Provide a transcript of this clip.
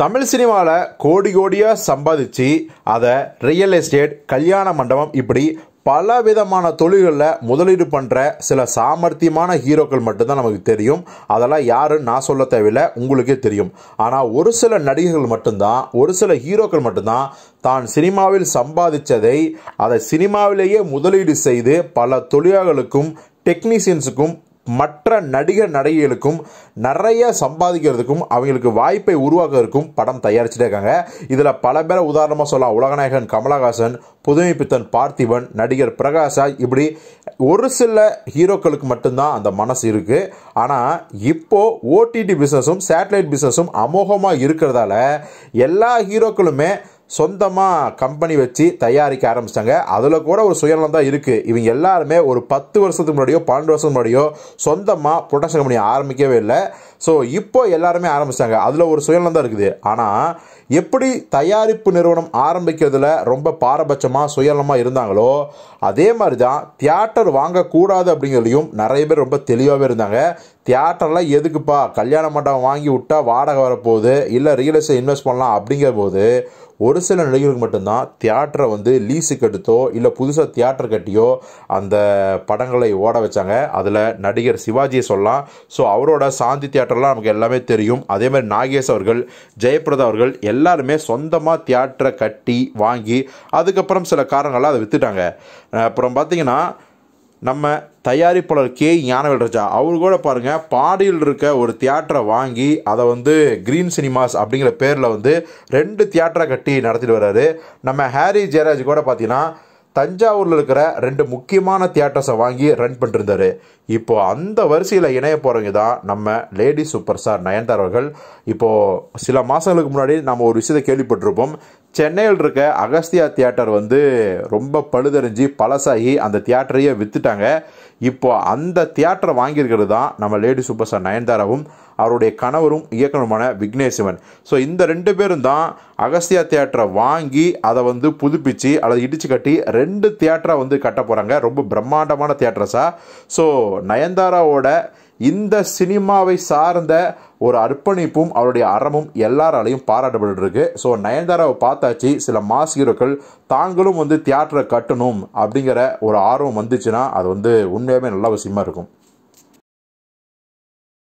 தமிழ் சினிமாவில் கோடி கோடியாக சம்பாதிச்சு அதை ரியல் எஸ்டேட் கல்யாண மண்டபம் இப்படி பல விதமான தொழில்களில் முதலீடு பண்ணுற சில சாமர்த்தியமான ஹீரோக்கள் மட்டும்தான் நமக்கு தெரியும் அதெல்லாம் யாருன்னு நான் சொல்ல தேவையில்லை உங்களுக்கே தெரியும் ஆனால் ஒரு சில நடிகர்கள் மட்டும்தான் ஒரு சில ஹீரோக்கள் மட்டும்தான் தான் சினிமாவில் சம்பாதிச்சதை அதை சினிமாவிலேயே முதலீடு செய்து பல தொழிலாளர்களுக்கும் டெக்னீஷியன்ஸுக்கும் மற்ற நடிகர் நடிகைகளுக்கும் நிறைய சம்பாதிக்கிறதுக்கும் அவங்களுக்கு வாய்ப்பை உருவாக்குறதுக்கும் படம் தயாரிச்சுட்டே இருக்காங்க இதில் பல பேரை உதாரணமாக சொல்லலாம் உலகநாயகன் கமலஹாசன் புதுமை பித்தன் பார்த்திபன் நடிகர் பிரகாஷா இப்படி ஒரு சில ஹீரோக்களுக்கு மட்டும்தான் அந்த மனசு இருக்குது ஆனால் இப்போது ஓடிடி பிஸ்னஸும் சேட்டலைட் பிஸ்னஸும் அமோகமாக இருக்கிறதால எல்லா ஹீரோக்களுமே சொந்தமாக கம்பெனி வச்சு தயாரிக்க ஆரம்பித்தாங்க அதில் கூட ஒரு சுயநலம் தான் இருக்குது இவங்க எல்லாருமே ஒரு பத்து வருஷத்துக்கு முன்னாடியோ பன்னெண்டு வருஷத்துக்கு முன்னாடியோ சொந்தமாக புரொடக்ஷன் கம்பெனி ஆரம்பிக்கவே இல்லை ஸோ இப்போ எல்லாருமே ஆரம்பித்தாங்க அதில் ஒரு சுயநலம் தான் இருக்குது ஆனால் எப்படி தயாரிப்பு நிறுவனம் ஆரம்பிக்கிறதுல ரொம்ப பாரபட்சமாக சுயநலமாக இருந்தாங்களோ அதே மாதிரி தான் தியேட்டர் வாங்கக்கூடாது அப்படிங்கிறதுலையும் நிறைய பேர் ரொம்ப தெளிவாகவே இருந்தாங்க தியேட்டர்லாம் எதுக்குப்பா கல்யாண மண்டபம் வாங்கி விட்டால் வாடகை வரப்போகுது இல்லை ரியல் எஸ்டேட் இன்வெஸ்ட் பண்ணலாம் அப்படிங்கிற போது ஒரு சில நடிகர்களுக்கு மட்டும்தான் தியேட்டரை வந்து லீஸு கட்டுத்தோ இல்லை புதுசாக தியேட்டர் கட்டியோ அந்த படங்களை ஓட வச்சாங்க அதில் நடிகர் சிவாஜியை சொல்லலாம் ஸோ அவரோட சாந்தி தியேட்டர்லாம் நமக்கு எல்லாமே தெரியும் அதே மாதிரி நாகேஷ் அவர்கள் ஜெயபிரதா அவர்கள் எல்லாருமே சொந்தமாக தியேட்டரை கட்டி வாங்கி அதுக்கப்புறம் சில காரணங்களாக அதை விற்றுட்டாங்க அப்புறம் பார்த்திங்கன்னா நம்ம தயாரிப்பாளர் கே ஞானவேல் ராஜா அவர் கூட பாருங்கள் பாடியில் இருக்க ஒரு தியேட்டரை வாங்கி அதை வந்து க்ரீன் சினிமாஸ் அப்படிங்கிற பேரில் வந்து ரெண்டு தியேட்டரை கட்டி நடத்திட்டு வர்றாரு நம்ம ஹாரி ஜெயராஜ் கூட பார்த்தீங்கன்னா தஞ்சாவூரில் இருக்கிற ரெண்டு முக்கியமான தியேட்டர்ஸை வாங்கி ரன் பண்ணிருந்தாரு இப்போது அந்த வரிசையில் இணைய போகிறவங்க தான் நம்ம லேடி சூப்பர் ஸ்டார் நயன்தார் அவர்கள் இப்போது சில மாதங்களுக்கு முன்னாடி நம்ம ஒரு விஷயத்தை கேள்விப்பட்டிருப்போம் சென்னையில் இருக்க அகஸ்தியா தியேட்டர் வந்து ரொம்ப பழுதறிஞ்சு பழசாகி அந்த தியேட்டரையே விற்றுட்டாங்க இப்போ அந்த தியேட்டரை வாங்கியிருக்கிறது தான் நம்ம லேடி சூப்பர் ஸ்டார் நயன்தாராவும் அவருடைய கணவரும் இயக்குனருமான விக்னேஷ் சிவன் ஸோ இந்த ரெண்டு பேரும் தான் அகஸ்தியா தியேட்டரை வாங்கி அதை வந்து புதுப்பிச்சு அல்லது இடிச்சு கட்டி ரெண்டு தியேட்டரை வந்து கட்ட போகிறாங்க ரொம்ப பிரம்மாண்டமான தியேட்டர்ஸாக ஸோ நயன்தாராவோட இந்த சினிமாவை சார்ந்த ஒரு அர்ப்பணிப்பும் அவருடைய அறமும் எல்லாராலையும் பாராட்டப்பட்டுருக்கு ஸோ நயன்தாராவை பார்த்தாச்சு சில மாஸ் ஹீரோக்கள் தாங்களும் வந்து தியேட்டரை கட்டணும் அப்படிங்கிற ஒரு ஆர்வம் வந்துச்சுன்னா அது வந்து உண்மையாகவே நல்ல விஷயமா இருக்கும்